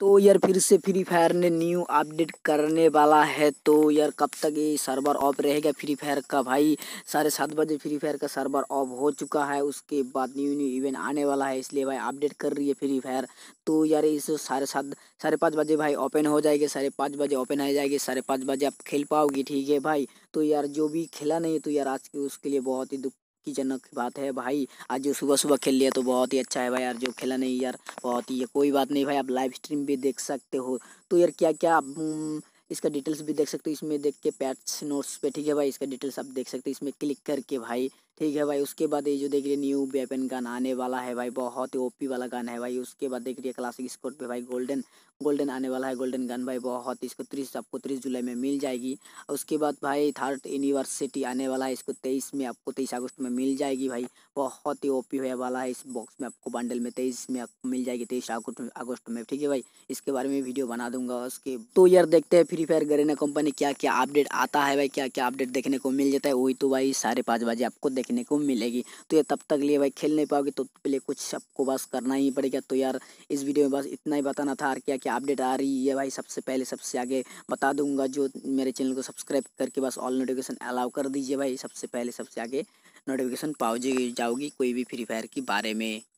तो यार फिर से फ्री फायर ने न्यू अपडेट करने वाला है तो यार कब तक ये सर्वर ऑफ रहेगा फ्री फायर का भाई साढ़े सात बजे फ्री फायर का सर्वर ऑफ हो चुका है उसके बाद न्यू न्यू इवेंट आने वाला है इसलिए भाई अपडेट कर रही है फ्री फायर तो यार इस साढ़े सात साढ़े पाँच बजे भाई ओपन हो जाएगी साढ़े पाँच बजे ओपन आ जाएगी साढ़े पाँच बजे आप खेल पाओगे ठीक है भाई तो यार जो भी खेला नहीं तो यार आज के उसके लिए बहुत ही दुख की जनक बात है भाई आज जो सुबह सुबह खेल लिया तो बहुत ही अच्छा है भाई यार जो खेला नहीं यार बहुत ही कोई बात नहीं भाई आप लाइव स्ट्रीम भी देख सकते हो तो यार क्या क्या आप हम्म, इसका डिटेल्स भी देख सकते हो इसमें देख के पैट्स नोट्स पे ठीक है भाई इसका डिटेल्स आप देख सकते हो इसमें क्लिक करके भाई ठीक है भाई उसके बाद ये जो देख रहे न्यू वेपन गन आने वाला है भाई बहुत ही ओपी वाला गन है भाई उसके बाद देख रही है क्लासिक स्कोर पे भाई गोल्डन गोल्डन आने वाला है गोल्डन गन भाई बहुत इसको तीस आपको तीस जुलाई में मिल जाएगी उसके बाद भाई थर्ड यूनिवर्सिटी आने वाला है इसको तेईस में आपको तेईस अगस्त में मिल जाएगी भाई बहुत ही ओपी होने वाला है इस बॉक्स में आपको बंडल में तेईस में आपको मिल जाएगी तेईस अगस्त में अगस्त में ठीक है भाई इसके बारे में वीडियो बना दूंगा उसके तो यार देखते हैं फ्री फायर गरेना कंपनी क्या क्या अपडेट आता है भाई क्या क्या अपडेट देखने को मिल जाता है वही तो भाई साढ़े पाँच बजे आपको देख देखने को मिलेगी तो ये तब तक लिए भाई खेल नहीं पाओगे तो पहले कुछ सबको बस करना ही पड़ेगा तो यार इस वीडियो में बस इतना ही बताना था और क्या क्या अपडेट आ रही है भाई सबसे पहले सबसे आगे बता दूंगा जो मेरे चैनल को सब्सक्राइब करके बस ऑल नोटिफिकेशन अलाउ कर दीजिए भाई सबसे पहले सबसे आगे नोटिफिकेशन पाओ जाओगी कोई भी फ्री फायर के बारे में